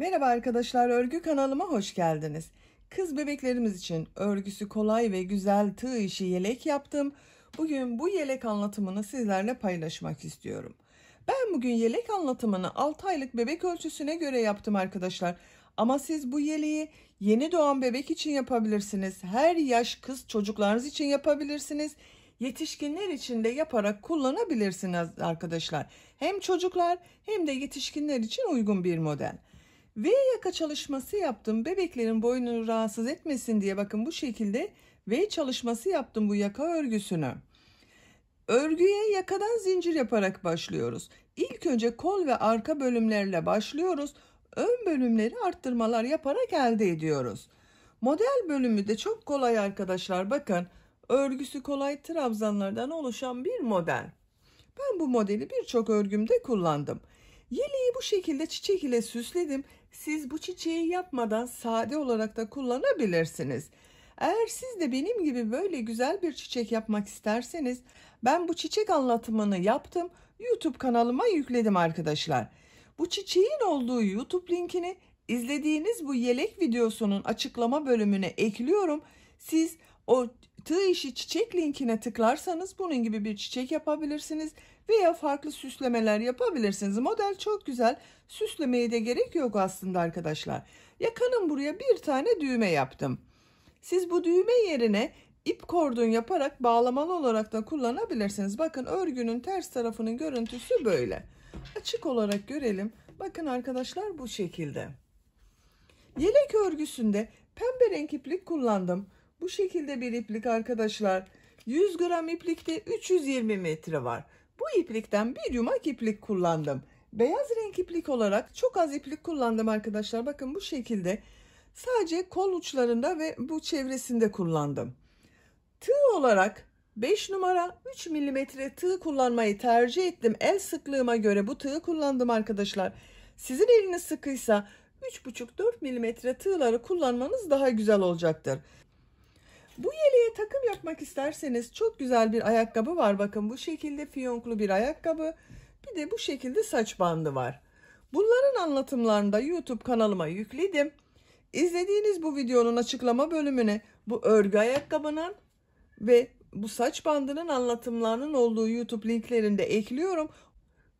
Merhaba arkadaşlar, örgü kanalıma hoş geldiniz. Kız bebeklerimiz için örgüsü kolay ve güzel tığ işi yelek yaptım. Bugün bu yelek anlatımını sizlerle paylaşmak istiyorum. Ben bugün yelek anlatımını 6 aylık bebek ölçüsüne göre yaptım arkadaşlar. Ama siz bu yeleği yeni doğan bebek için yapabilirsiniz. Her yaş kız çocuklarınız için yapabilirsiniz yetişkinler için de yaparak kullanabilirsiniz arkadaşlar. Hem çocuklar hem de yetişkinler için uygun bir model. V yaka çalışması yaptım. Bebeklerin boynunu rahatsız etmesin diye bakın bu şekilde V çalışması yaptım bu yaka örgüsünü. Örgüye yakadan zincir yaparak başlıyoruz. İlk önce kol ve arka bölümlerle başlıyoruz. Ön bölümleri arttırmalar yaparak elde ediyoruz. Model bölümü de çok kolay arkadaşlar. Bakın örgüsü kolay trabzanlardan oluşan bir model. Ben bu modeli birçok örgümde kullandım. Yeleği bu şekilde çiçek ile süsledim siz bu çiçeği yapmadan sade olarak da kullanabilirsiniz. Eğer siz de benim gibi böyle güzel bir çiçek yapmak isterseniz ben bu çiçek anlatımını yaptım. YouTube kanalıma yükledim arkadaşlar. Bu çiçeğin olduğu YouTube linkini izlediğiniz bu yelek videosunun açıklama bölümüne ekliyorum. Siz o tığ işi çiçek linkine tıklarsanız bunun gibi bir çiçek yapabilirsiniz veya farklı süslemeler yapabilirsiniz. Model çok güzel. Süslemeye de gerek yok aslında arkadaşlar. Yakanın buraya bir tane düğme yaptım. Siz bu düğme yerine ip kordon yaparak bağlamalı olarak da kullanabilirsiniz. Bakın örgünün ters tarafının görüntüsü böyle. Açık olarak görelim. Bakın arkadaşlar bu şekilde. Yelek örgüsünde pembe renk iplik kullandım. Bu şekilde bir iplik arkadaşlar. 100 gram iplikte 320 metre var. Bu iplikten bir yumak iplik kullandım. Beyaz renk iplik olarak çok az iplik kullandım arkadaşlar. Bakın bu şekilde sadece kol uçlarında ve bu çevresinde kullandım. Tığ olarak 5 numara 3 mm tığ kullanmayı tercih ettim. El sıklığıma göre bu tığı kullandım arkadaşlar. Sizin eliniz sıkıysa 3,5-4 mm tığları kullanmanız daha güzel olacaktır. Bu yeleğe takım yapmak isterseniz çok güzel bir ayakkabı var. Bakın bu şekilde fiyonklu bir ayakkabı. Bir de bu şekilde saç bandı var. Bunların anlatımlarını da YouTube kanalıma yükledim. İzlediğiniz bu videonun açıklama bölümüne bu örgü ayakkabının ve bu saç bandının anlatımlarının olduğu YouTube linklerini de ekliyorum.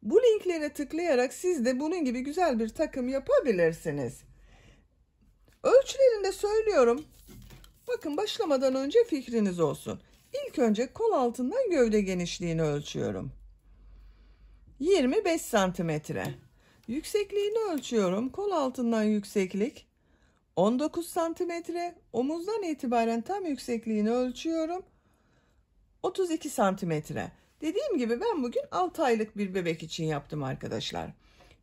Bu linklere tıklayarak siz de bunun gibi güzel bir takım yapabilirsiniz. Ölçülerini de söylüyorum. Bakın başlamadan önce fikriniz olsun. İlk önce kol altından gövde genişliğini ölçüyorum. 25 santimetre. Yüksekliğini ölçüyorum. Kol altından yükseklik 19 santimetre. Omuzdan itibaren tam yüksekliğini ölçüyorum. 32 santimetre. Dediğim gibi ben bugün 6 aylık bir bebek için yaptım arkadaşlar.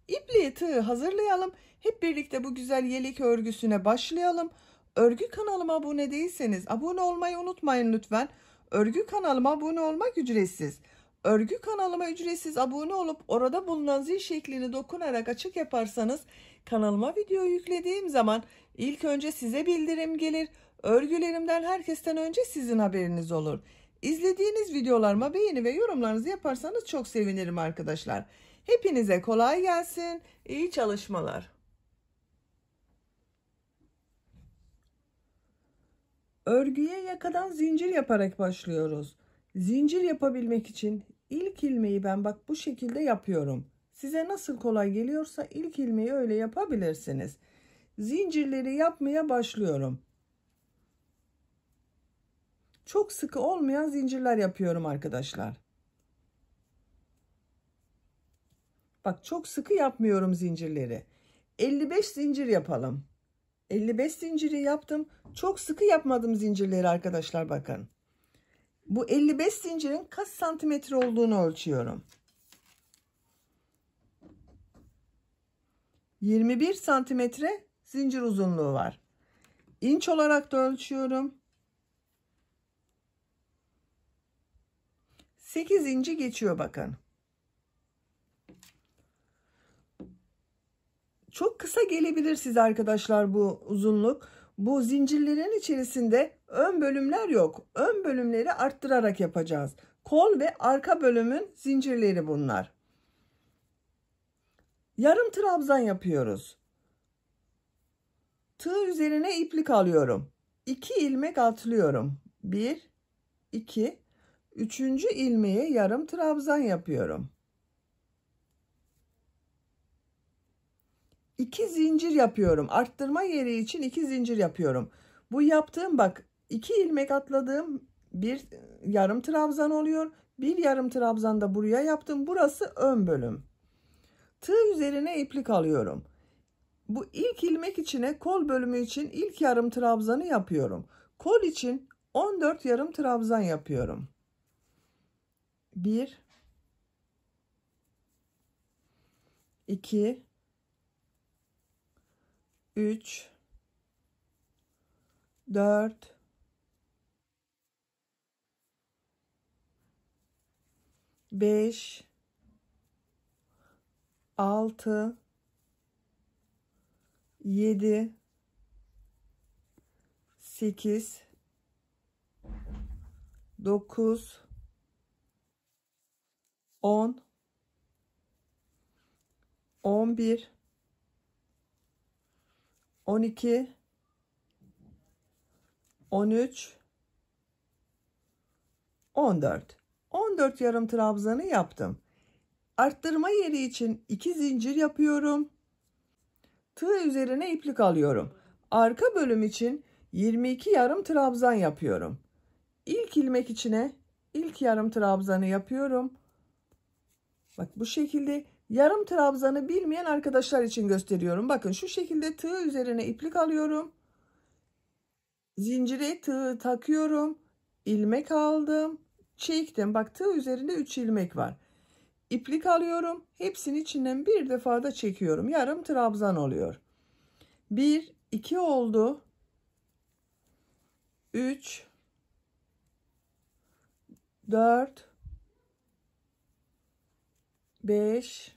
İpliği tığı hazırlayalım. Hep birlikte bu güzel yelik örgüsüne başlayalım. Örgü kanalıma abone değilseniz abone olmayı unutmayın lütfen. Örgü kanalıma abone olmak ücretsiz. Örgü kanalıma ücretsiz abone olup orada bulunan zil şeklini dokunarak açık yaparsanız kanalıma video yüklediğim zaman ilk önce size bildirim gelir. Örgülerimden herkesten önce sizin haberiniz olur. İzlediğiniz videolarıma beğeni ve yorumlarınızı yaparsanız çok sevinirim arkadaşlar. Hepinize kolay gelsin. İyi çalışmalar. Örgüye yakadan zincir yaparak başlıyoruz. Zincir yapabilmek için ilk ilmeği ben bak bu şekilde yapıyorum. Size nasıl kolay geliyorsa ilk ilmeği öyle yapabilirsiniz. Zincirleri yapmaya başlıyorum. Çok sıkı olmayan zincirler yapıyorum arkadaşlar. Bak çok sıkı yapmıyorum zincirleri. 55 zincir yapalım. 55 zinciri yaptım. Çok sıkı yapmadım zincirleri arkadaşlar bakın. Bu 55 zincirin kaç santimetre olduğunu ölçüyorum. 21 santimetre zincir uzunluğu var. İnç olarak da ölçüyorum. 8 inci geçiyor bakın. Çok kısa gelebilir size arkadaşlar bu uzunluk. Bu zincirlerin içerisinde ön bölümler yok. Ön bölümleri arttırarak yapacağız. Kol ve arka bölümün zincirleri bunlar. Yarım trabzan yapıyoruz. Tığ üzerine iplik alıyorum. 2 ilmek atlıyorum. 1 2 3. ilmeğe yarım trabzan yapıyorum. 2 zincir yapıyorum. Arttırma yeri için 2 zincir yapıyorum. Bu yaptığım bak 2 ilmek atladığım bir yarım trabzan oluyor. Bir yarım trabzan da buraya yaptım. Burası ön bölüm. Tığ üzerine iplik alıyorum. Bu ilk ilmek içine kol bölümü için ilk yarım trabzanı yapıyorum. Kol için 14 yarım trabzan yapıyorum. 1 2 3 4 5 6 7 8 9 10 11 12 13 14 14 yarım trabzanı yaptım. Arttırma yeri için iki zincir yapıyorum. Tığ üzerine iplik alıyorum. Arka bölüm için 22 yarım trabzan yapıyorum. İlk ilmek içine ilk yarım trabzanı yapıyorum. Bak bu şekilde Yarım trabzanı bilmeyen arkadaşlar için gösteriyorum. Bakın şu şekilde tığ üzerine iplik alıyorum. Zincire tığ takıyorum. ilmek aldım. Çektim. Bak tığ üzerinde 3 ilmek var. İplik alıyorum. Hepsini içinden bir defada çekiyorum. Yarım trabzan oluyor. 1, 2 oldu. 3, 4, 5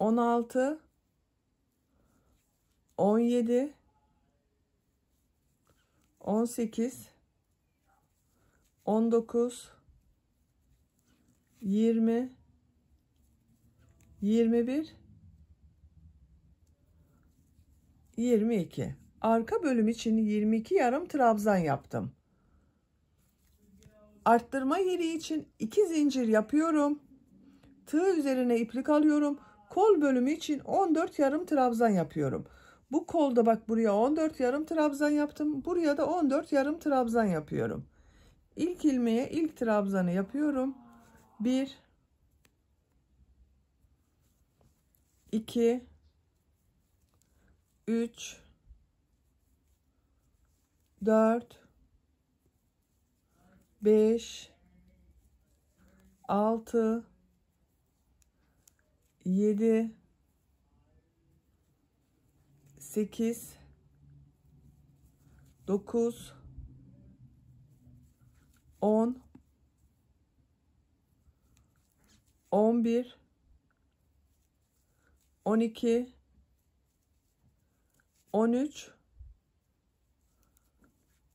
16 17 18 19 20 21 22 arka bölüm için 22 yarım trabzan yaptım arttırma yeri için 2 zincir yapıyorum tığ üzerine iplik alıyorum Kol bölümü için 14 yarım trabzan yapıyorum. Bu kolda bak buraya 14 yarım trabzan yaptım. Buraya da 14 yarım trabzan yapıyorum. İlk ilmeğe ilk trabzanı yapıyorum. 1 2 3 4 5 6 7 8 9 10 11 12 13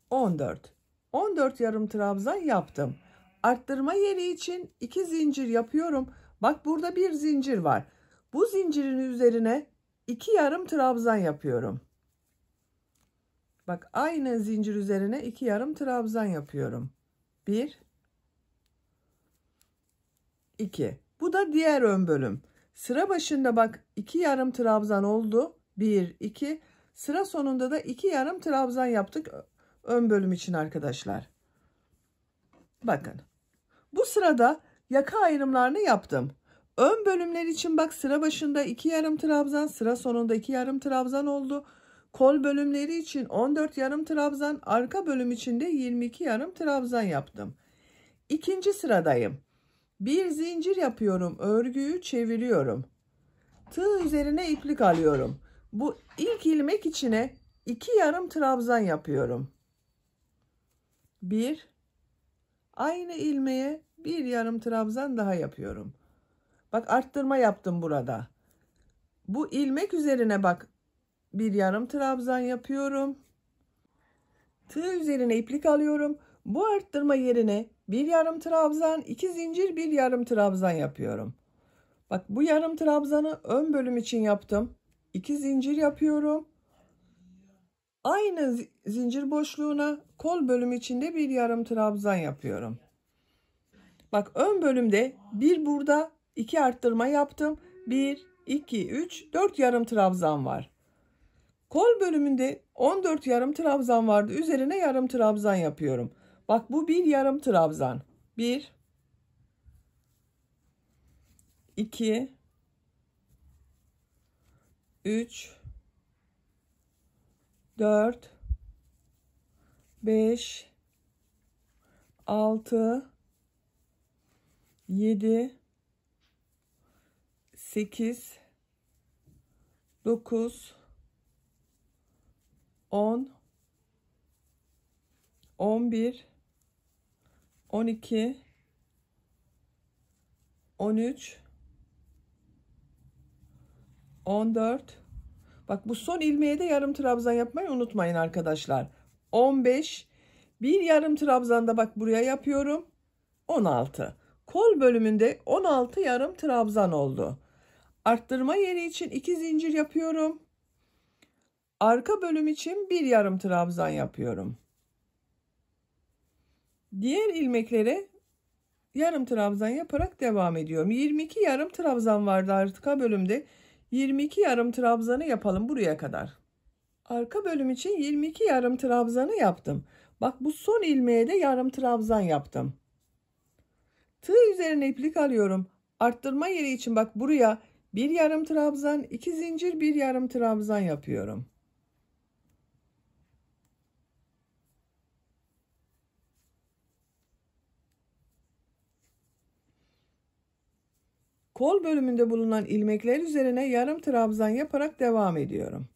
14 14 yarım trabzan yaptım arttırma yeri için 2 zincir yapıyorum Bak burada bir zincir var. Bu zincirin üzerine iki yarım trabzan yapıyorum. Bak aynı zincir üzerine iki yarım trabzan yapıyorum. Bir, iki. Bu da diğer ön bölüm. Sıra başında bak iki yarım trabzan oldu. Bir, iki. Sıra sonunda da iki yarım trabzan yaptık ön bölüm için arkadaşlar. Bakın. Bu sırada Yaka ayrımlarını yaptım. Ön bölümler için bak sıra başında 2 yarım trabzan, sıra sonunda 2 yarım trabzan oldu. Kol bölümleri için 14 yarım trabzan, arka bölüm için de 22 yarım trabzan yaptım. İkinci sıradayım. Bir zincir yapıyorum, örgüyü çeviriyorum. Tığ üzerine iplik alıyorum. Bu ilk ilmek içine 2 yarım trabzan yapıyorum. 1 aynı ilmeğe bir yarım trabzan daha yapıyorum. Bak arttırma yaptım burada. Bu ilmek üzerine bak bir yarım trabzan yapıyorum. Tığ üzerine iplik alıyorum. Bu arttırma yerine bir yarım trabzan, iki zincir, bir yarım trabzan yapıyorum. Bak bu yarım trabzanı ön bölüm için yaptım. İki zincir yapıyorum. Aynı zincir boşluğuna kol bölüm içinde bir yarım trabzan yapıyorum. Bak ön bölümde bir burada iki arttırma yaptım. Bir, iki, üç, dört yarım trabzan var. Kol bölümünde 14 yarım trabzan vardı. Üzerine yarım trabzan yapıyorum. Bak bu bir yarım trabzan. Bir, iki, üç, dört, beş, altı. 7 8 9 10 11 12 13 14 Bak bu son ilmeğe de yarım trabzan yapmayı unutmayın arkadaşlar. 15 bir yarım trabzan da bak buraya yapıyorum. 16 Kol bölümünde 16 yarım trabzan oldu. Arttırma yeri için 2 zincir yapıyorum. Arka bölüm için bir yarım trabzan yapıyorum. Diğer ilmeklere yarım trabzan yaparak devam ediyorum. 22 yarım trabzan vardı arka bölümde. 22 yarım trabzanı yapalım buraya kadar. Arka bölüm için 22 yarım trabzanı yaptım. Bak bu son ilmeğe de yarım trabzan yaptım. Tığ üzerine iplik alıyorum. Arttırma yeri için bak buraya bir yarım trabzan, iki zincir, bir yarım trabzan yapıyorum. Kol bölümünde bulunan ilmekler üzerine yarım trabzan yaparak devam ediyorum.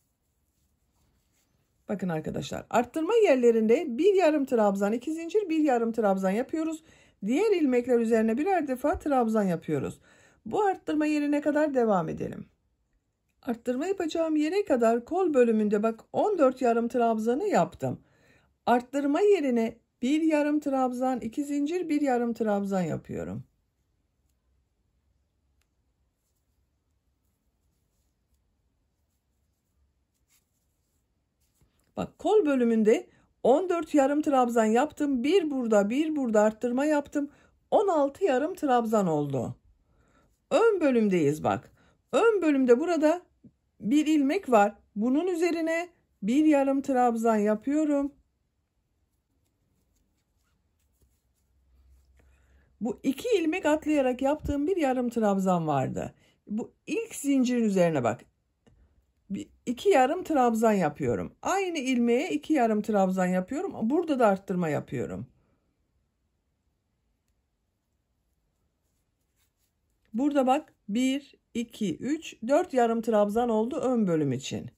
Bakın arkadaşlar arttırma yerlerinde bir yarım trabzan, iki zincir, bir yarım trabzan yapıyoruz. Diğer ilmekler üzerine birer defa trabzan yapıyoruz. Bu arttırma yerine kadar devam edelim. Arttırma yapacağım yere kadar kol bölümünde bak 14 yarım trabzanı yaptım. Arttırma yerine bir yarım trabzan, iki zincir, bir yarım trabzan yapıyorum. Bak kol bölümünde 14 yarım trabzan yaptım. Bir burada bir burada arttırma yaptım. 16 yarım trabzan oldu. Ön bölümdeyiz bak. Ön bölümde burada bir ilmek var. Bunun üzerine bir yarım trabzan yapıyorum. Bu iki ilmek atlayarak yaptığım bir yarım trabzan vardı. Bu ilk zincirin üzerine bak iki yarım trabzan yapıyorum. Aynı ilmeğe iki yarım trabzan yapıyorum. Burada da arttırma yapıyorum. Burada bak 1, 2, 3, 4 yarım trabzan oldu ön bölüm için.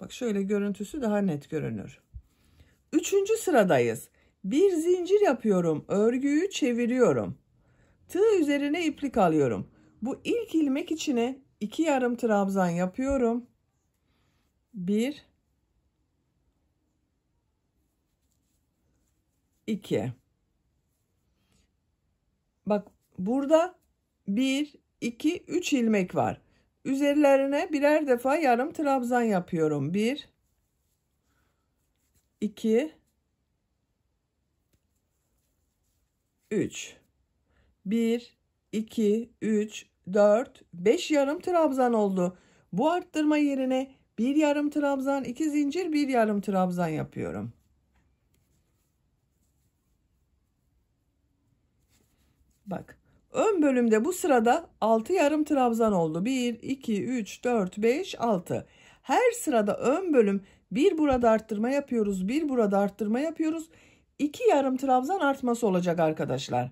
Bak şöyle görüntüsü daha net görünür. Üçüncü sıradayız. Bir zincir yapıyorum. Örgüyü çeviriyorum. Tığ üzerine iplik alıyorum. Bu ilk ilmek içine 2 yarım trabzan yapıyorum. 1 2 Bak burada 1 2 3 ilmek var. Üzerlerine birer defa yarım trabzan yapıyorum. 1 2 3 1 2 3 4, 5 yarım trabzan oldu. Bu arttırma yerine 1 yarım trabzan, 2 zincir, 1 yarım trabzan yapıyorum. Bak. Ön bölümde bu sırada 6 yarım trabzan oldu. 1, 2, 3, 4, 5, 6. Her sırada ön bölüm bir burada arttırma yapıyoruz, bir burada arttırma yapıyoruz. 2 yarım trabzan artması olacak arkadaşlar.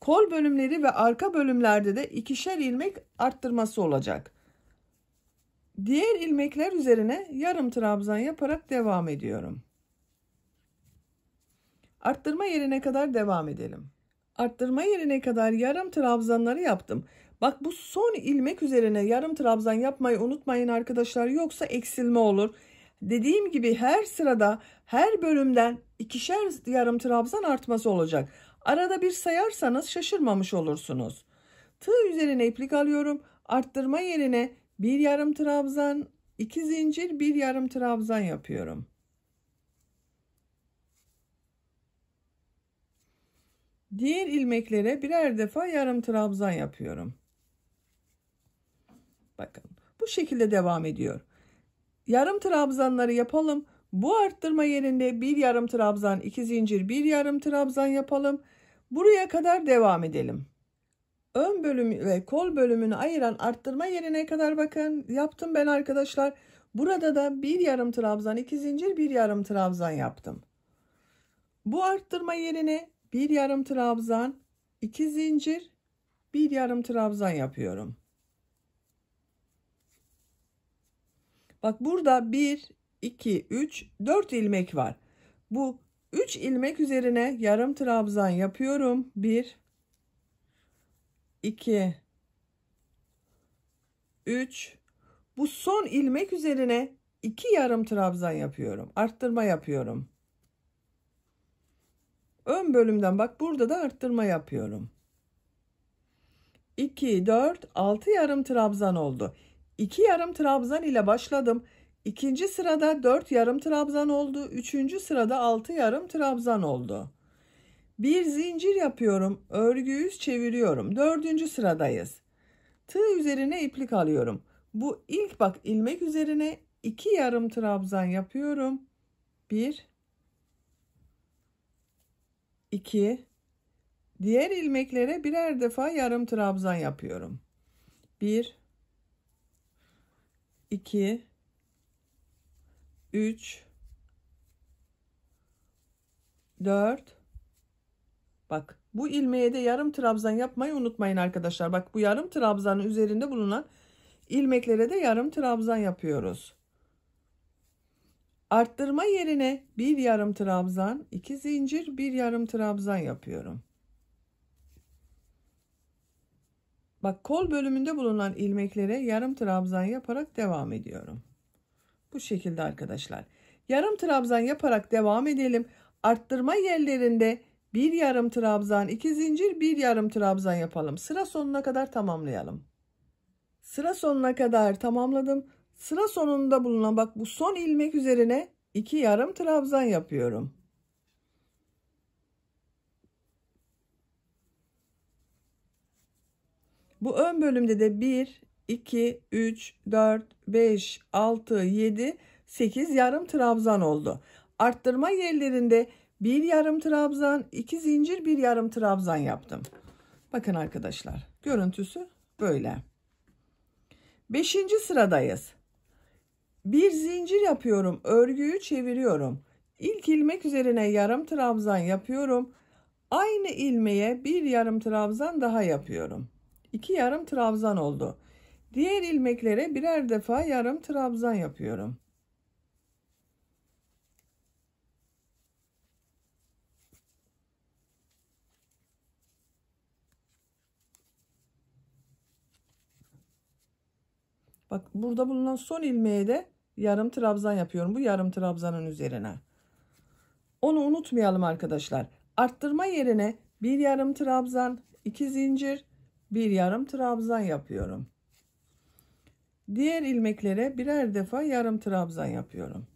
Kol bölümleri ve arka bölümlerde de ikişer ilmek arttırması olacak. Diğer ilmekler üzerine yarım trabzan yaparak devam ediyorum. Arttırma yerine kadar devam edelim. Arttırma yerine kadar yarım trabzanları yaptım. Bak bu son ilmek üzerine yarım trabzan yapmayı unutmayın arkadaşlar. Yoksa eksilme olur. Dediğim gibi her sırada her bölümden ikişer yarım trabzan artması olacak. Arada bir sayarsanız şaşırmamış olursunuz. Tığ üzerine iplik alıyorum. Arttırma yerine bir yarım trabzan, iki zincir, bir yarım trabzan yapıyorum. Diğer ilmeklere birer defa yarım trabzan yapıyorum. Bakın bu şekilde devam ediyor. Yarım trabzanları yapalım. Bu arttırma yerinde bir yarım trabzan, iki zincir, bir yarım trabzan yapalım. Buraya kadar devam edelim. Ön bölüm ve kol bölümünü ayıran arttırma yerine kadar bakın. Yaptım ben arkadaşlar. Burada da bir yarım trabzan, iki zincir, bir yarım trabzan yaptım. Bu arttırma yerine bir yarım trabzan, iki zincir, bir yarım trabzan yapıyorum. Bak burada bir, iki, üç, dört ilmek var. Bu 3 ilmek üzerine yarım trabzan yapıyorum. 1 2 3 bu son ilmek üzerine 2 yarım trabzan yapıyorum. Arttırma yapıyorum. Ön bölümden bak burada da arttırma yapıyorum. 2 4 6 yarım trabzan oldu. 2 yarım trabzan ile başladım. İkinci sırada 4 yarım trabzan oldu. Üçüncü sırada 6 yarım trabzan oldu. Bir zincir yapıyorum. Örgüyü çeviriyorum. Dördüncü sıradayız. Tığ üzerine iplik alıyorum. Bu ilk bak ilmek üzerine 2 yarım trabzan yapıyorum. 1 2 Diğer ilmeklere birer defa yarım trabzan yapıyorum. 1 2 3 4 Bak bu ilmeğe de yarım trabzan yapmayı unutmayın arkadaşlar. Bak bu yarım trabzanın üzerinde bulunan ilmeklere de yarım trabzan yapıyoruz. Arttırma yerine bir yarım trabzan, iki zincir, bir yarım trabzan yapıyorum. Bak kol bölümünde bulunan ilmeklere yarım trabzan yaparak devam ediyorum bu şekilde arkadaşlar. Yarım trabzan yaparak devam edelim. Arttırma yerlerinde bir yarım trabzan, iki zincir, bir yarım trabzan yapalım. Sıra sonuna kadar tamamlayalım. Sıra sonuna kadar tamamladım. Sıra sonunda bulunan bak bu son ilmek üzerine iki yarım trabzan yapıyorum. Bu ön bölümde de 1, 2, 3, 4, 5, 6, 7, 8 yarım trabzan oldu. Arttırma yerlerinde bir yarım trabzan, iki zincir, bir yarım trabzan yaptım. Bakın arkadaşlar görüntüsü böyle. Beşinci sıradayız. Bir zincir yapıyorum. Örgüyü çeviriyorum. İlk ilmek üzerine yarım trabzan yapıyorum. Aynı ilmeğe bir yarım trabzan daha yapıyorum. İki yarım trabzan oldu. Diğer ilmeklere birer defa yarım trabzan yapıyorum. Bak burada bulunan son ilmeğe de yarım trabzan yapıyorum. Bu yarım trabzanın üzerine. Onu unutmayalım arkadaşlar. Arttırma yerine bir yarım trabzan, iki zincir, bir yarım trabzan yapıyorum. Diğer ilmeklere birer defa yarım trabzan yapıyorum.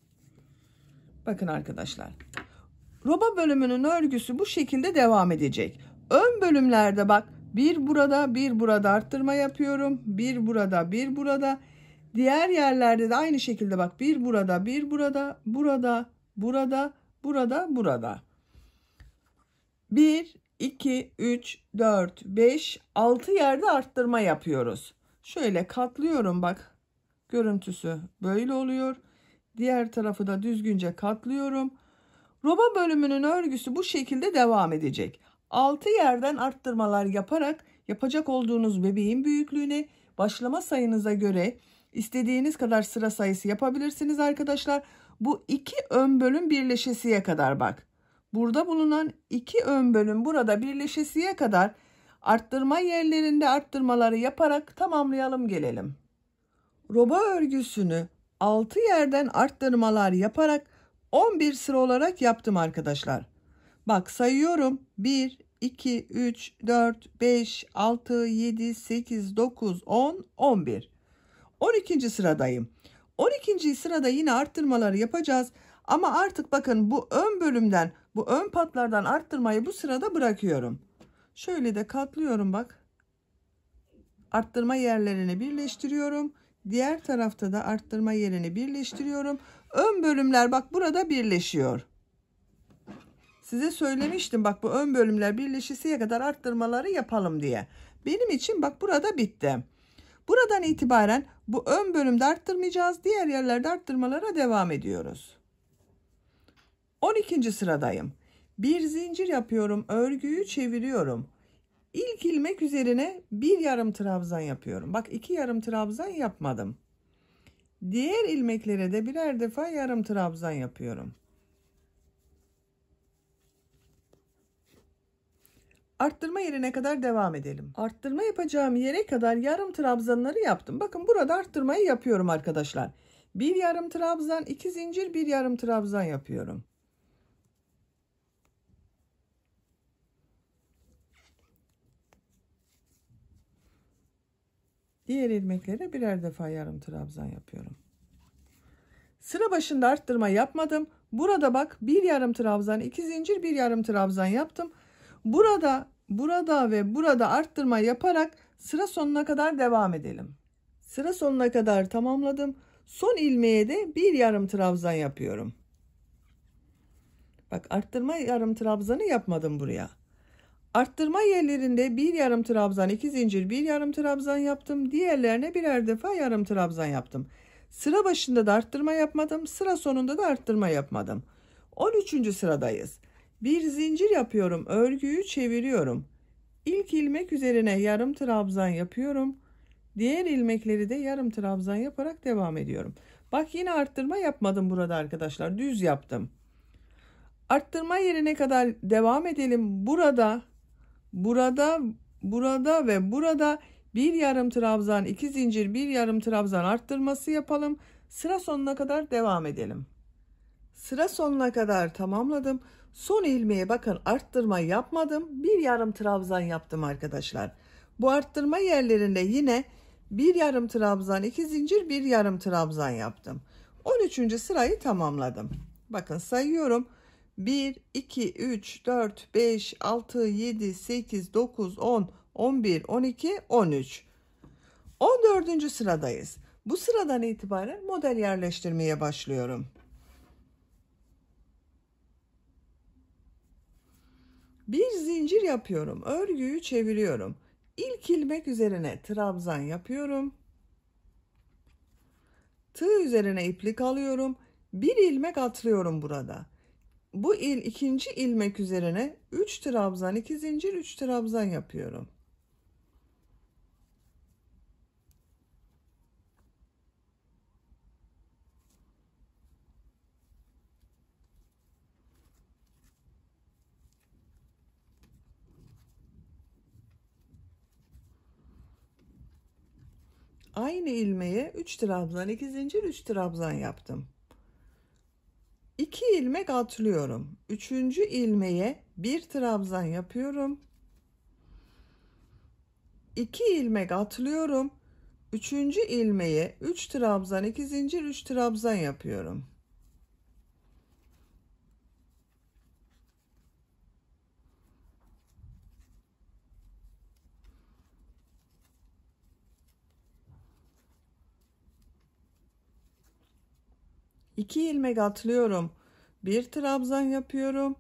Bakın arkadaşlar. Roba bölümünün örgüsü bu şekilde devam edecek. Ön bölümlerde bak bir burada bir burada arttırma yapıyorum. Bir burada bir burada. Diğer yerlerde de aynı şekilde bak bir burada bir burada burada burada burada burada. 1, 2, 3, 4, 5, 6 yerde arttırma yapıyoruz. Şöyle katlıyorum bak. Görüntüsü böyle oluyor. Diğer tarafı da düzgünce katlıyorum. Roba bölümünün örgüsü bu şekilde devam edecek. 6 yerden arttırmalar yaparak yapacak olduğunuz bebeğin büyüklüğüne başlama sayınıza göre istediğiniz kadar sıra sayısı yapabilirsiniz arkadaşlar. Bu iki ön bölüm birleşesiye kadar bak. Burada bulunan iki ön bölüm burada birleşesiye kadar Arttırma yerlerinde arttırmaları yaparak tamamlayalım gelelim. Roba örgüsünü 6 yerden arttırmalar yaparak 11 sıra olarak yaptım arkadaşlar. Bak sayıyorum. 1, 2, 3, 4, 5, 6, 7, 8, 9, 10, 11. 12. sıradayım. 12. sırada yine arttırmaları yapacağız. Ama artık bakın bu ön bölümden, bu ön patlardan arttırmayı bu sırada bırakıyorum. Şöyle de katlıyorum bak. Arttırma yerlerini birleştiriyorum. Diğer tarafta da arttırma yerini birleştiriyorum. Ön bölümler bak burada birleşiyor. Size söylemiştim bak bu ön bölümler birleşisiye kadar arttırmaları yapalım diye. Benim için bak burada bitti. Buradan itibaren bu ön bölümde arttırmayacağız. Diğer yerlerde arttırmalara devam ediyoruz. 12. sıradayım. Bir zincir yapıyorum. Örgüyü çeviriyorum. İlk ilmek üzerine bir yarım trabzan yapıyorum. Bak iki yarım trabzan yapmadım. Diğer ilmeklere de birer defa yarım trabzan yapıyorum. arttırma yerine kadar devam edelim. Arttırma yapacağım yere kadar yarım trabzanları yaptım. Bakın burada arttırmayı yapıyorum arkadaşlar. Bir yarım trabzan, iki zincir, bir yarım trabzan yapıyorum. Diğer ilmekleri birer defa yarım trabzan yapıyorum. Sıra başında arttırma yapmadım. Burada bak bir yarım trabzan, iki zincir, bir yarım trabzan yaptım. Burada, burada ve burada arttırma yaparak sıra sonuna kadar devam edelim. Sıra sonuna kadar tamamladım. Son ilmeğe de bir yarım trabzan yapıyorum. Bak arttırma yarım trabzanı yapmadım buraya. Arttırma yerlerinde bir yarım trabzan, iki zincir, bir yarım trabzan yaptım. Diğerlerine birer defa yarım trabzan yaptım. Sıra başında da arttırma yapmadım. Sıra sonunda da arttırma yapmadım. 13. sıradayız. Bir zincir yapıyorum. Örgüyü çeviriyorum. İlk ilmek üzerine yarım trabzan yapıyorum. Diğer ilmekleri de yarım trabzan yaparak devam ediyorum. Bak yine arttırma yapmadım burada arkadaşlar. Düz yaptım. Arttırma yerine kadar devam edelim. Burada Burada, burada ve burada bir yarım trabzan, iki zincir, bir yarım trabzan arttırması yapalım. Sıra sonuna kadar devam edelim. Sıra sonuna kadar tamamladım. Son ilmeğe bakın arttırma yapmadım. Bir yarım trabzan yaptım arkadaşlar. Bu arttırma yerlerinde yine bir yarım trabzan, iki zincir, bir yarım trabzan yaptım. 13. sırayı tamamladım. Bakın sayıyorum. 1, 2, 3, 4, 5, 6, 7, 8, 9, 10, 11, 12, 13. 14. sıradayız. Bu sıradan itibaren model yerleştirmeye başlıyorum. Bir zincir yapıyorum. Örgüyü çeviriyorum. İlk ilmek üzerine trabzan yapıyorum. Tığ üzerine iplik alıyorum. Bir ilmek atlıyorum burada bu il ikinci ilmek üzerine 3 trabzan 2 zincir 3 trabzan yapıyorum. Aynı ilmeğe 3 trabzan 2 zincir 3 trabzan yaptım. 2 ilmek atlıyorum. 3. ilmeğe bir trabzan yapıyorum. 2 ilmek atlıyorum. 3. ilmeğe 3 trabzan, 2 zincir, 3 trabzan yapıyorum. 2 ilmek atlıyorum. 1 trabzan yapıyorum.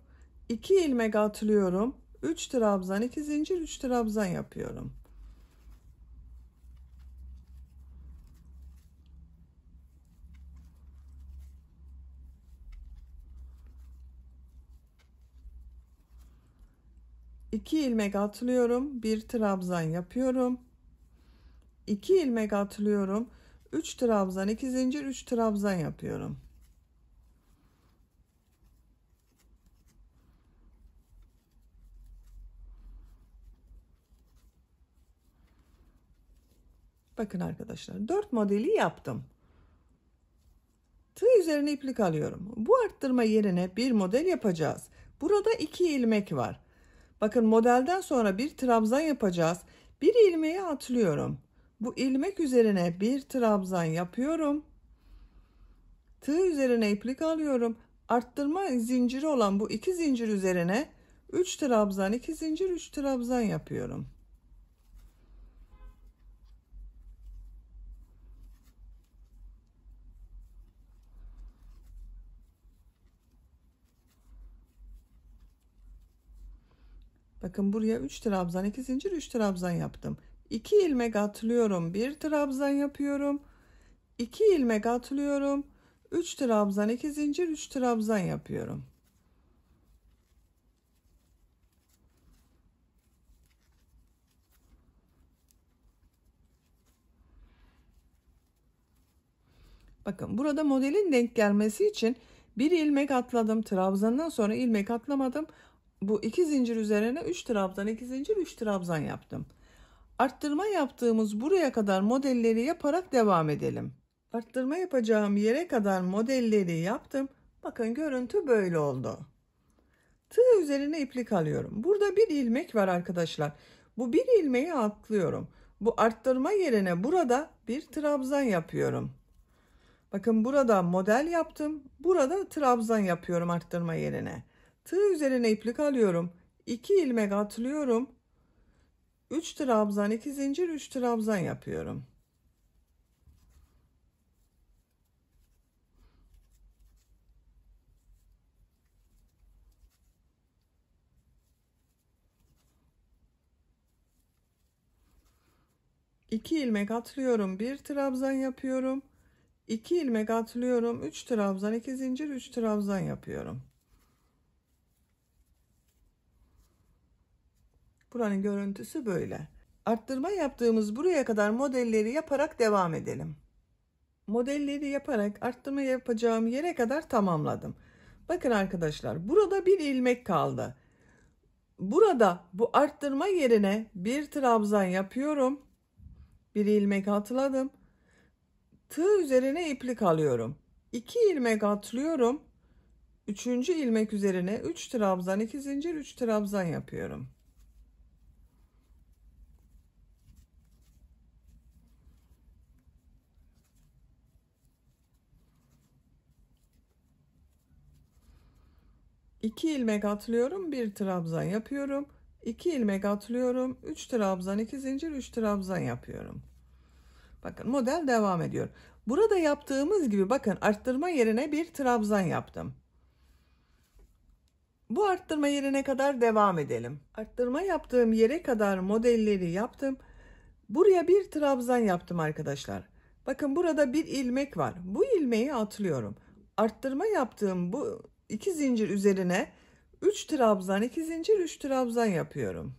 2 ilmek atlıyorum. 3 trabzan, 2 zincir, 3 trabzan yapıyorum. İki ilmek atlıyorum, bir trabzan yapıyorum. 2 ilmek atlıyorum. üç trabzan, iki zincir, üç trabzan yapıyorum. Bakın arkadaşlar 4 modeli yaptım. Tığ üzerine iplik alıyorum. Bu arttırma yerine bir model yapacağız. Burada 2 ilmek var. Bakın modelden sonra bir trabzan yapacağız. Bir ilmeği atlıyorum. Bu ilmek üzerine bir trabzan yapıyorum. Tığ üzerine iplik alıyorum. Arttırma zinciri olan bu iki zincir üzerine 3 trabzan, 2 zincir, 3 trabzan yapıyorum. Bakın buraya 3 trabzan 2 zincir 3 trabzan yaptım. 2 ilmek atlıyorum 1 trabzan yapıyorum. 2 ilmek atlıyorum 3 trabzan 2 zincir 3 trabzan yapıyorum. Bakın burada modelin denk gelmesi için bir ilmek atladım. Trabzandan sonra ilmek atlamadım bu iki zincir üzerine 3 trabzan 2 zincir 3 trabzan yaptım. Arttırma yaptığımız buraya kadar modelleri yaparak devam edelim. Arttırma yapacağım yere kadar modelleri yaptım. Bakın görüntü böyle oldu. Tığ üzerine iplik alıyorum. Burada bir ilmek var arkadaşlar. Bu bir ilmeği atlıyorum. Bu arttırma yerine burada bir trabzan yapıyorum. Bakın burada model yaptım. Burada trabzan yapıyorum arttırma yerine. Tığ üzerine iplik alıyorum. 2 ilmek atlıyorum. 3 trabzan, 2 zincir, 3 trabzan yapıyorum. İki ilmek atlıyorum, bir trabzan yapıyorum. İki ilmek atlıyorum, Üç trabzan, iki zincir, üç trabzan yapıyorum. Buranın görüntüsü böyle. Arttırma yaptığımız buraya kadar modelleri yaparak devam edelim. Modelleri yaparak arttırma yapacağım yere kadar tamamladım. Bakın arkadaşlar burada bir ilmek kaldı. Burada bu arttırma yerine bir trabzan yapıyorum. Bir ilmek atladım. Tığ üzerine iplik alıyorum. 2 ilmek atlıyorum. Üçüncü ilmek üzerine 3 üç trabzan, 2 zincir, 3 trabzan yapıyorum. 2 ilmek atlıyorum, 1 trabzan yapıyorum. 2 ilmek atlıyorum, 3 trabzan, 2 zincir, 3 trabzan yapıyorum. Bakın model devam ediyor. Burada yaptığımız gibi bakın arttırma yerine bir trabzan yaptım. Bu arttırma yerine kadar devam edelim. Arttırma yaptığım yere kadar modelleri yaptım. Buraya bir trabzan yaptım arkadaşlar. Bakın burada bir ilmek var. Bu ilmeği atlıyorum. Arttırma yaptığım bu 2 zincir üzerine 3 trabzan 2 zincir 3 trabzan yapıyorum.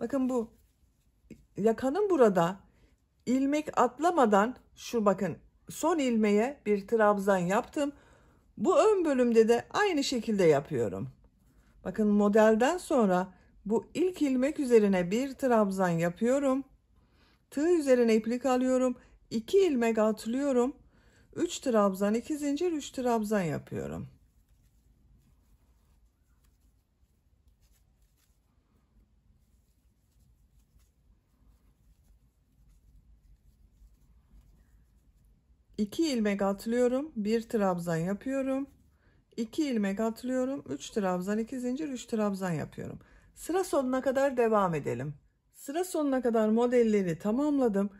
Bakın bu yakanın burada ilmek atlamadan şu bakın son ilmeğe bir trabzan yaptım. Bu ön bölümde de aynı şekilde yapıyorum. Bakın modelden sonra bu ilk ilmek üzerine bir trabzan yapıyorum. Tığ üzerine iplik alıyorum. 2 ilmek atlıyorum. 3 trabzan, 2 zincir, 3 trabzan yapıyorum. 2 ilmek atlıyorum. 1 trabzan yapıyorum. 2 ilmek atlıyorum. 3 trabzan, 2 zincir, 3 trabzan yapıyorum. Sıra sonuna kadar devam edelim. Sıra sonuna kadar modelleri tamamladım.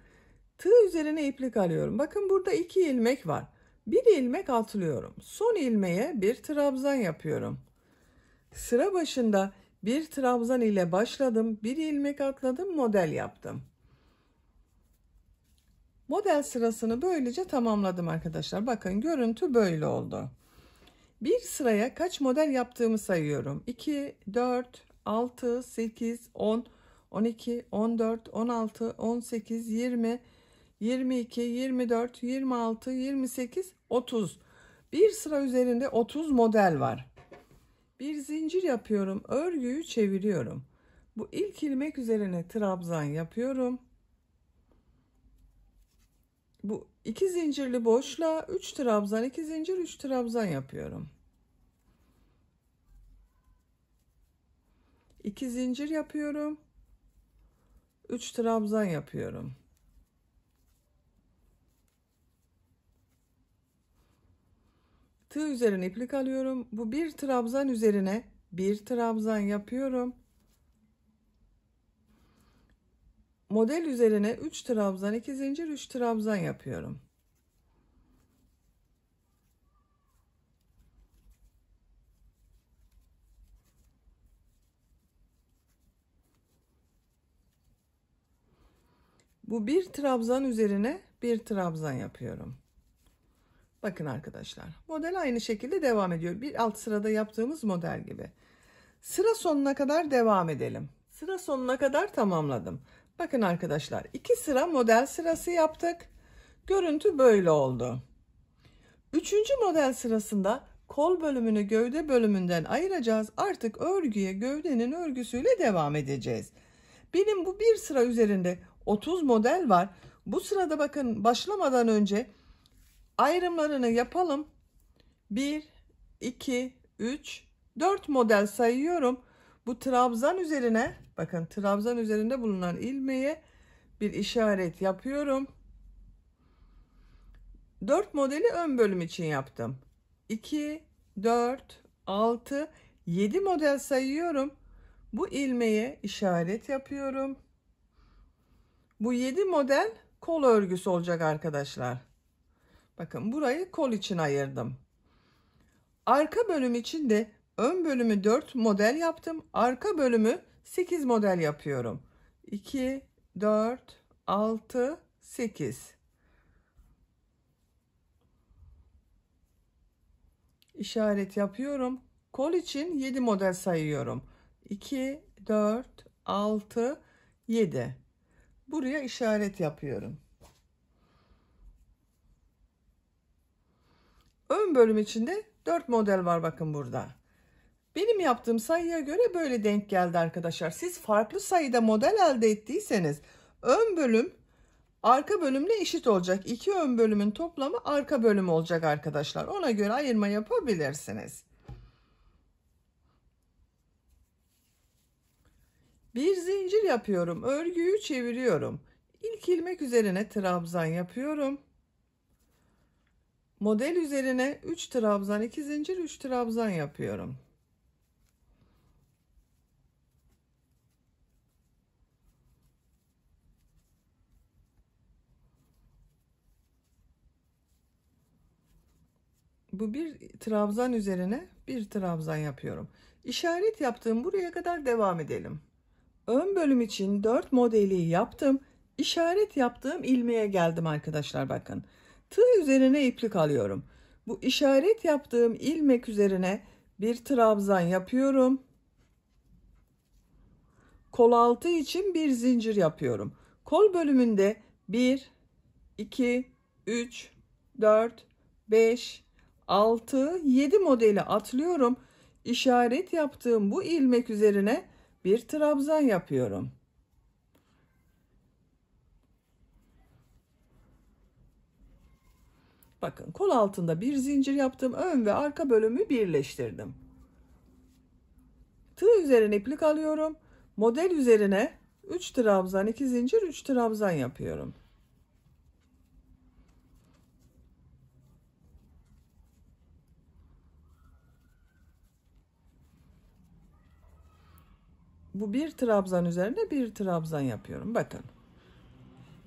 Tığ üzerine iplik alıyorum. Bakın burada 2 ilmek var. 1 ilmek atlıyorum. Son ilmeğe 1 trabzan yapıyorum. Sıra başında 1 trabzan ile başladım. 1 ilmek atladım, model yaptım. Model sırasını böylece tamamladım arkadaşlar. Bakın görüntü böyle oldu. Bir sıraya kaç model yaptığımı sayıyorum. 2, 4, 6, 8, 10, 12, 14, 16, 18, 20, 22, 24, 26, 28, 30. Bir sıra üzerinde 30 model var. Bir zincir yapıyorum. Örgüyü çeviriyorum. Bu ilk ilmek üzerine trabzan yapıyorum bu iki zincirli boşluğa 3 trabzan 2 zincir 3 trabzan yapıyorum 2 zincir yapıyorum 3 trabzan yapıyorum tığ üzerine iplik alıyorum bu bir trabzan üzerine bir trabzan yapıyorum model üzerine 3 trabzan 2 zincir 3 trabzan yapıyorum. Bu bir trabzan üzerine bir trabzan yapıyorum. Bakın arkadaşlar model aynı şekilde devam ediyor. Bir alt sırada yaptığımız model gibi. Sıra sonuna kadar devam edelim. Sıra sonuna kadar tamamladım. Bakın arkadaşlar iki sıra model sırası yaptık. Görüntü böyle oldu. Üçüncü model sırasında kol bölümünü gövde bölümünden ayıracağız. Artık örgüye gövdenin örgüsüyle devam edeceğiz. Benim bu bir sıra üzerinde 30 model var. Bu sırada bakın başlamadan önce ayrımlarını yapalım. 1, 2, 3, 4 model sayıyorum. Bu trabzan üzerine bakın trabzan üzerinde bulunan ilmeğe bir işaret yapıyorum. 4 modeli ön bölüm için yaptım. 2, 4, 6, 7 model sayıyorum. Bu ilmeğe işaret yapıyorum. Bu 7 model kol örgüsü olacak arkadaşlar. Bakın burayı kol için ayırdım. Arka bölüm için de Ön bölümü 4 model yaptım. Arka bölümü 8 model yapıyorum. 2, 4, 6, 8. İşaret yapıyorum. Kol için 7 model sayıyorum. 2, 4, 6, 7. Buraya işaret yapıyorum. Ön bölüm içinde 4 model var bakın burada. Benim yaptığım sayıya göre böyle denk geldi arkadaşlar. Siz farklı sayıda model elde ettiyseniz ön bölüm arka bölümle eşit olacak. İki ön bölümün toplamı arka bölüm olacak arkadaşlar. Ona göre ayırma yapabilirsiniz. Bir zincir yapıyorum. Örgüyü çeviriyorum. İlk ilmek üzerine trabzan yapıyorum. Model üzerine 3 trabzan, 2 zincir, 3 trabzan yapıyorum. bu bir trabzan üzerine bir trabzan yapıyorum. İşaret yaptığım buraya kadar devam edelim. Ön bölüm için 4 modeli yaptım. İşaret yaptığım ilmeğe geldim arkadaşlar bakın. Tığ üzerine iplik alıyorum. Bu işaret yaptığım ilmek üzerine bir trabzan yapıyorum. Kol altı için bir zincir yapıyorum. Kol bölümünde 1, 2, 3, 4, 5, 6, 7 modeli atlıyorum. İşaret yaptığım bu ilmek üzerine bir trabzan yapıyorum. Bakın kol altında bir zincir yaptım. Ön ve arka bölümü birleştirdim. Tığ üzerine iplik alıyorum. Model üzerine 3 trabzan, 2 zincir, 3 trabzan yapıyorum. bu bir trabzan üzerine bir trabzan yapıyorum. Bakın.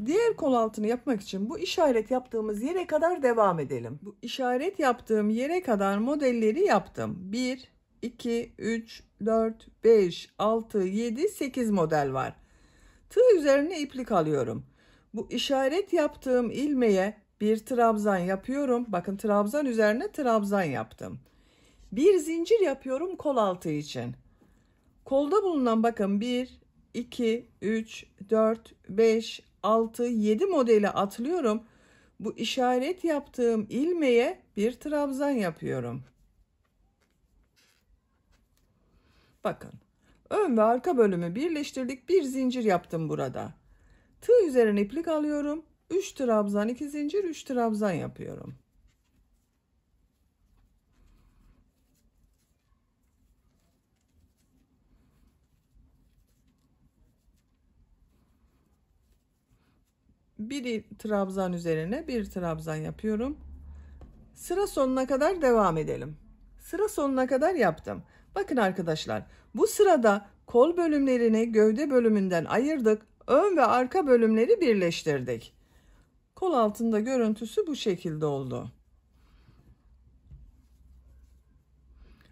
Diğer kol altını yapmak için bu işaret yaptığımız yere kadar devam edelim. Bu işaret yaptığım yere kadar modelleri yaptım. 1, 2, 3, 4, 5, 6, 7, 8 model var. Tığ üzerine iplik alıyorum. Bu işaret yaptığım ilmeğe bir trabzan yapıyorum. Bakın trabzan üzerine trabzan yaptım. Bir zincir yapıyorum kol altı için. Kolda bulunan bakın 1, 2, 3, 4, 5, 6, 7 modeli atlıyorum. Bu işaret yaptığım ilmeğe bir trabzan yapıyorum. Bakın ön ve arka bölümü birleştirdik bir zincir yaptım burada. Tığ üzerine iplik alıyorum. 3 trabzan 2 zincir 3 trabzan yapıyorum. bir trabzan üzerine bir trabzan yapıyorum. Sıra sonuna kadar devam edelim. Sıra sonuna kadar yaptım. Bakın arkadaşlar bu sırada kol bölümlerini gövde bölümünden ayırdık. Ön ve arka bölümleri birleştirdik. Kol altında görüntüsü bu şekilde oldu.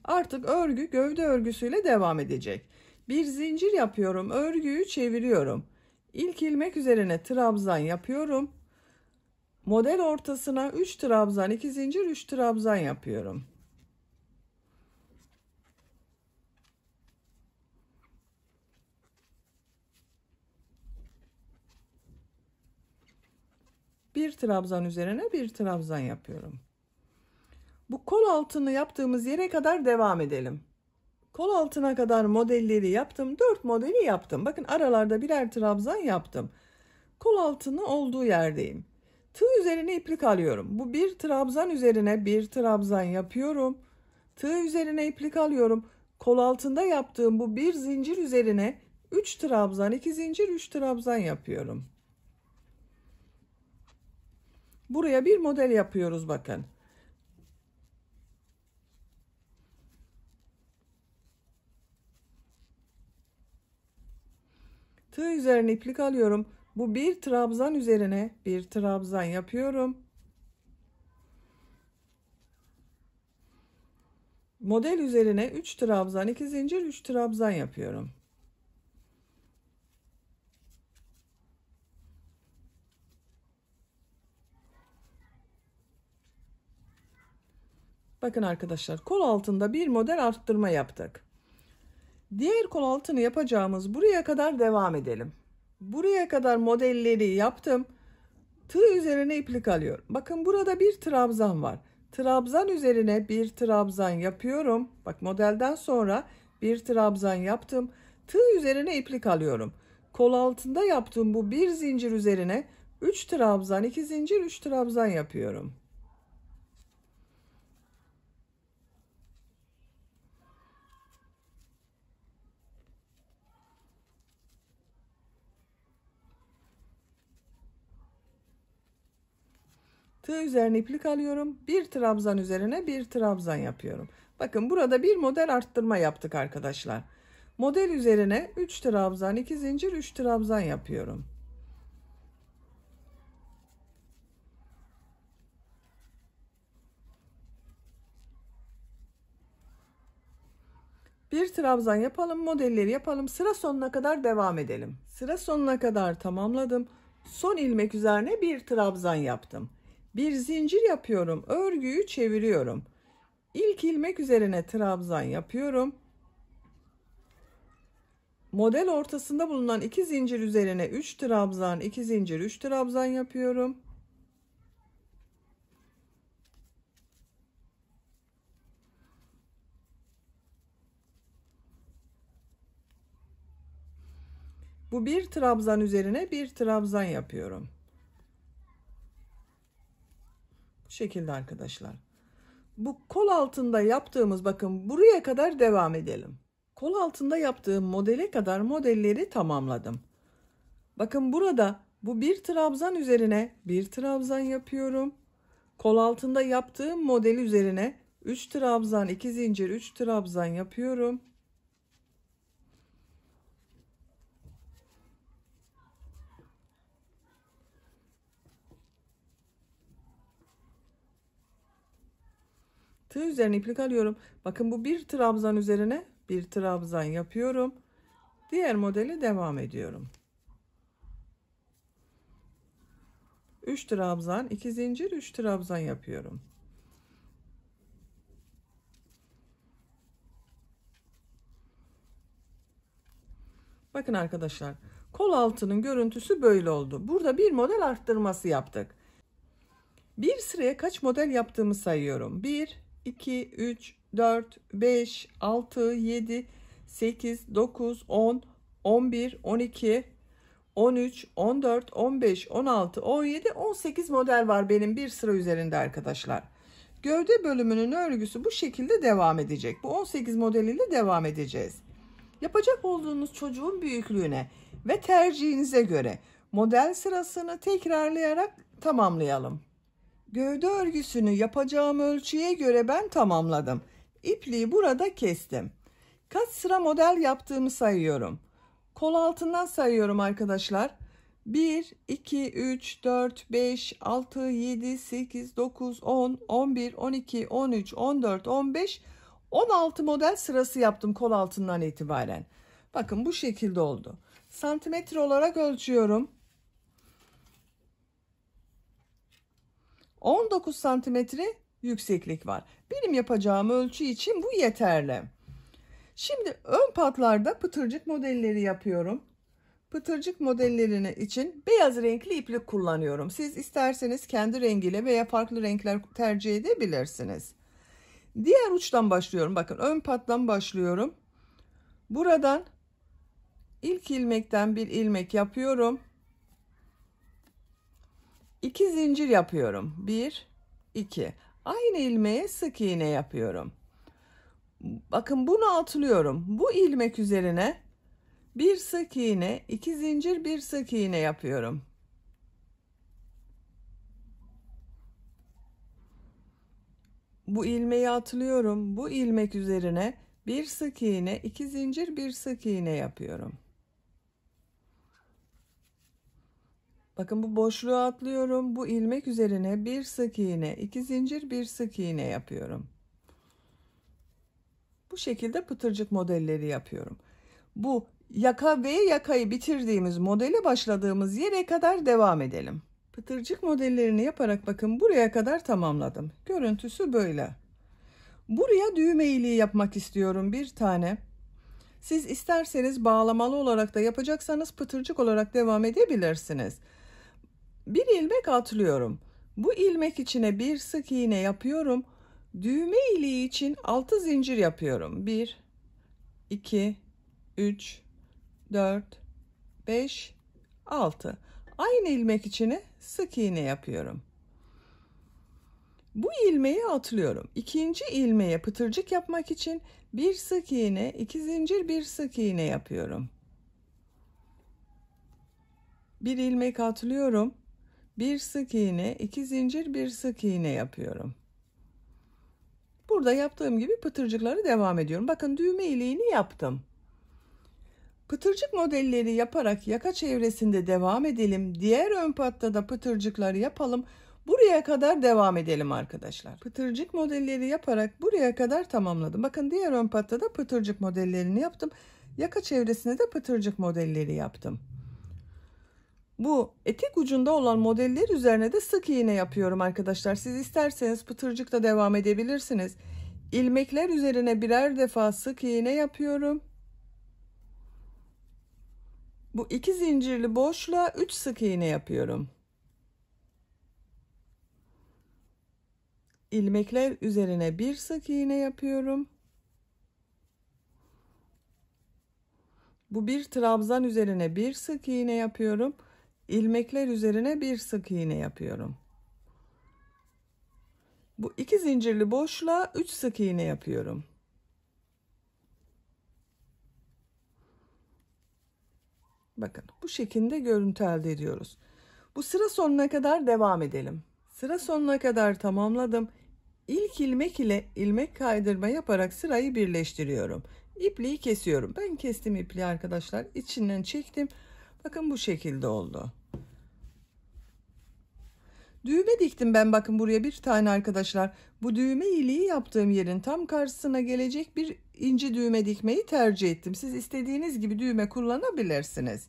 Artık örgü gövde örgüsüyle devam edecek. Bir zincir yapıyorum. Örgüyü çeviriyorum. İlk ilmek üzerine trabzan yapıyorum. Model ortasına 3 trabzan, 2 zincir, 3 trabzan yapıyorum. Bir trabzan üzerine bir trabzan yapıyorum. Bu kol altını yaptığımız yere kadar devam edelim. Kol altına kadar modelleri yaptım. 4 modeli yaptım. Bakın aralarda birer trabzan yaptım. Kol altını olduğu yerdeyim. Tığ üzerine iplik alıyorum. Bu bir trabzan üzerine bir trabzan yapıyorum. Tığ üzerine iplik alıyorum. Kol altında yaptığım bu bir zincir üzerine 3 trabzan, 2 zincir, 3 trabzan yapıyorum. Buraya bir model yapıyoruz bakın. tığ üzerine iplik alıyorum. Bu bir trabzan üzerine bir trabzan yapıyorum. Model üzerine 3 trabzan, 2 zincir, 3 trabzan yapıyorum. Bakın arkadaşlar kol altında bir model arttırma yaptık. Diğer kol altını yapacağımız buraya kadar devam edelim. Buraya kadar modelleri yaptım. Tığ üzerine iplik alıyorum. Bakın burada bir trabzan var. Trabzan üzerine bir trabzan yapıyorum. Bak modelden sonra bir trabzan yaptım. Tığ üzerine iplik alıyorum. Kol altında yaptığım bu bir zincir üzerine 3 trabzan, 2 zincir, 3 trabzan yapıyorum. tığ üzerine iplik alıyorum. Bir trabzan üzerine bir trabzan yapıyorum. Bakın burada bir model arttırma yaptık arkadaşlar. Model üzerine 3 trabzan, 2 zincir, 3 trabzan yapıyorum. Bir trabzan yapalım, modelleri yapalım. Sıra sonuna kadar devam edelim. Sıra sonuna kadar tamamladım. Son ilmek üzerine bir trabzan yaptım. Bir zincir yapıyorum. Örgüyü çeviriyorum. İlk ilmek üzerine trabzan yapıyorum. Model ortasında bulunan iki zincir üzerine 3 trabzan, 2 zincir, 3 trabzan yapıyorum. Bu bir trabzan üzerine bir trabzan yapıyorum. Bu şekilde arkadaşlar. Bu kol altında yaptığımız bakın buraya kadar devam edelim. Kol altında yaptığım modele kadar modelleri tamamladım. Bakın burada bu bir trabzan üzerine bir trabzan yapıyorum. Kol altında yaptığım model üzerine 3 trabzan, 2 zincir, 3 trabzan yapıyorum. Tığ üzerine iplik alıyorum. Bakın bu bir trabzan üzerine bir trabzan yapıyorum. Diğer modeli devam ediyorum. 3 trabzan, 2 zincir, 3 trabzan yapıyorum. Bakın arkadaşlar, kol altının görüntüsü böyle oldu. Burada bir model arttırması yaptık. Bir sıraya kaç model yaptığımı sayıyorum. 1 2, 3, 4, 5, 6, 7, 8, 9, 10, 11, 12, 13, 14, 15, 16, 17, 18 model var benim bir sıra üzerinde arkadaşlar. Gövde bölümünün örgüsü bu şekilde devam edecek. Bu 18 modeliyle devam edeceğiz. Yapacak olduğunuz çocuğun büyüklüğüne ve tercihinize göre model sırasını tekrarlayarak tamamlayalım. Gövde örgüsünü yapacağım ölçüye göre ben tamamladım. İpliği burada kestim. Kaç sıra model yaptığımı sayıyorum. Kol altından sayıyorum arkadaşlar. 1, 2, 3, 4, 5, 6, 7, 8, 9, 10, 11, 12, 13, 14, 15, 16 model sırası yaptım kol altından itibaren. Bakın bu şekilde oldu. Santimetre olarak ölçüyorum. 19 santimetre yükseklik var. Benim yapacağım ölçü için bu yeterli. Şimdi ön patlarda pıtırcık modelleri yapıyorum. Pıtırcık modellerini için beyaz renkli iplik kullanıyorum. Siz isterseniz kendi rengiyle veya farklı renkler tercih edebilirsiniz. Diğer uçtan başlıyorum. Bakın ön pattan başlıyorum. Buradan ilk ilmekten bir ilmek yapıyorum. 2 zincir yapıyorum. 1 2. Aynı ilmeğe sık iğne yapıyorum. Bakın bunu atlıyorum. Bu ilmek üzerine bir sık iğne, iki zincir, bir sık iğne yapıyorum. Bu ilmeği atlıyorum. Bu ilmek üzerine bir sık iğne, iki zincir, bir sık iğne yapıyorum. Bakın bu boşluğu atlıyorum. Bu ilmek üzerine bir sık iğne, iki zincir, bir sık iğne yapıyorum. Bu şekilde pıtırcık modelleri yapıyorum. Bu yaka ve yakayı bitirdiğimiz modeli başladığımız yere kadar devam edelim. Pıtırcık modellerini yaparak bakın buraya kadar tamamladım. Görüntüsü böyle. Buraya düğme iyiliği yapmak istiyorum bir tane. Siz isterseniz bağlamalı olarak da yapacaksanız pıtırcık olarak devam edebilirsiniz. Bir ilmek atlıyorum. Bu ilmek içine bir sık iğne yapıyorum. Düğme iliği için 6 zincir yapıyorum. 1 2 3 4 5 6. Aynı ilmek içine sık iğne yapıyorum. Bu ilmeği atlıyorum. İkinci ilmeğe pıtırcık yapmak için bir sık iğne, iki zincir, bir sık iğne yapıyorum. Bir ilmek atlıyorum bir sık iğne, iki zincir, bir sık iğne yapıyorum. Burada yaptığım gibi pıtırcıkları devam ediyorum. Bakın düğme iliğini yaptım. Pıtırcık modelleri yaparak yaka çevresinde devam edelim. Diğer ön patta da pıtırcıkları yapalım. Buraya kadar devam edelim arkadaşlar. Pıtırcık modelleri yaparak buraya kadar tamamladım. Bakın diğer ön patta da pıtırcık modellerini yaptım. Yaka çevresinde de pıtırcık modelleri yaptım bu etek ucunda olan modeller üzerine de sık iğne yapıyorum arkadaşlar. Siz isterseniz pıtırcık da devam edebilirsiniz. İlmekler üzerine birer defa sık iğne yapıyorum. Bu iki zincirli boşluğa 3 sık iğne yapıyorum. ilmekler üzerine bir sık iğne yapıyorum. Bu bir trabzan üzerine bir sık iğne yapıyorum ilmekler üzerine bir sık iğne yapıyorum. Bu iki zincirli boşluğa 3 sık iğne yapıyorum. Bakın bu şekilde görüntü elde ediyoruz. Bu sıra sonuna kadar devam edelim. Sıra sonuna kadar tamamladım. İlk ilmek ile ilmek kaydırma yaparak sırayı birleştiriyorum. İpliği kesiyorum. Ben kestim ipliği arkadaşlar. İçinden çektim. Bakın bu şekilde oldu. Düğme diktim ben bakın buraya bir tane arkadaşlar. Bu düğme iliği yaptığım yerin tam karşısına gelecek bir ince düğme dikmeyi tercih ettim. Siz istediğiniz gibi düğme kullanabilirsiniz.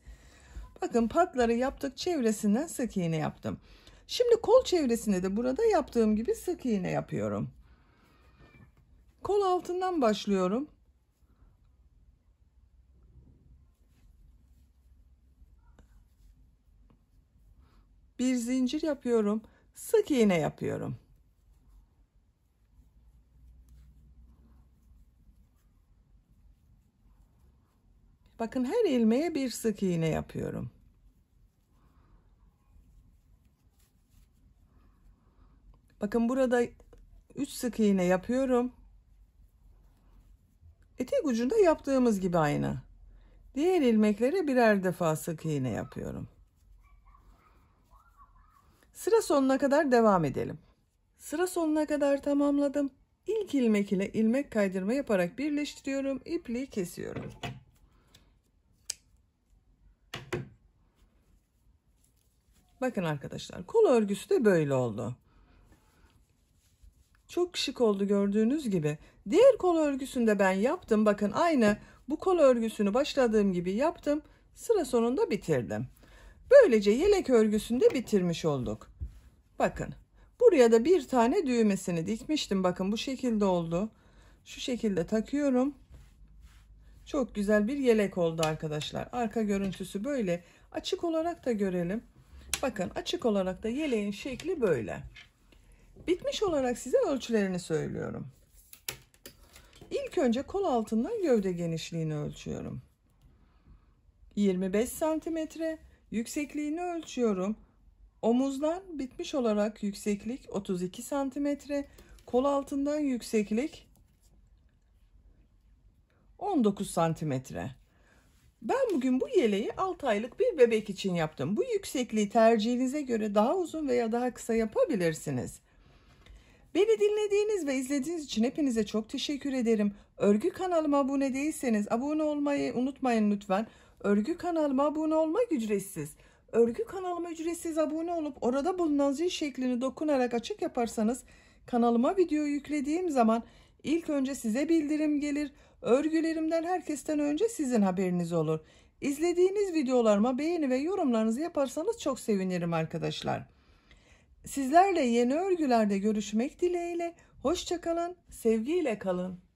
Bakın patları yaptık çevresinden sık iğne yaptım. Şimdi kol çevresinde de burada yaptığım gibi sık iğne yapıyorum. Kol altından başlıyorum. bir zincir yapıyorum sık iğne yapıyorum bakın her ilmeğe bir sık iğne yapıyorum bakın burada 3 sık iğne yapıyorum etek ucunda yaptığımız gibi aynı diğer ilmeklere birer defa sık iğne yapıyorum Sıra sonuna kadar devam edelim. Sıra sonuna kadar tamamladım. İlk ilmek ile ilmek kaydırma yaparak birleştiriyorum. İpliği kesiyorum. Bakın arkadaşlar kol örgüsü de böyle oldu. Çok şık oldu gördüğünüz gibi. Diğer kol örgüsünü de ben yaptım. Bakın aynı bu kol örgüsünü başladığım gibi yaptım. Sıra sonunda bitirdim. Böylece yelek örgüsünü de bitirmiş olduk. Bakın buraya da bir tane düğmesini dikmiştim. Bakın bu şekilde oldu. Şu şekilde takıyorum. Çok güzel bir yelek oldu arkadaşlar. Arka görüntüsü böyle. Açık olarak da görelim. Bakın açık olarak da yeleğin şekli böyle. Bitmiş olarak size ölçülerini söylüyorum. İlk önce kol altından gövde genişliğini ölçüyorum. 25 santimetre Yüksekliğini ölçüyorum. Omuzdan bitmiş olarak yükseklik 32 santimetre. Kol altından yükseklik 19 santimetre. Ben bugün bu yeleği 6 aylık bir bebek için yaptım. Bu yüksekliği tercihinize göre daha uzun veya daha kısa yapabilirsiniz. Beni dinlediğiniz ve izlediğiniz için hepinize çok teşekkür ederim. Örgü kanalıma abone değilseniz abone olmayı unutmayın lütfen. Örgü kanalıma abone olmak ücretsiz. Örgü kanalıma ücretsiz abone olup orada bulunan zil şeklini dokunarak açık yaparsanız kanalıma video yüklediğim zaman ilk önce size bildirim gelir. Örgülerimden herkesten önce sizin haberiniz olur. İzlediğiniz videolarıma beğeni ve yorumlarınızı yaparsanız çok sevinirim arkadaşlar. Sizlerle yeni örgülerde görüşmek dileğiyle. Hoşçakalın, sevgiyle kalın.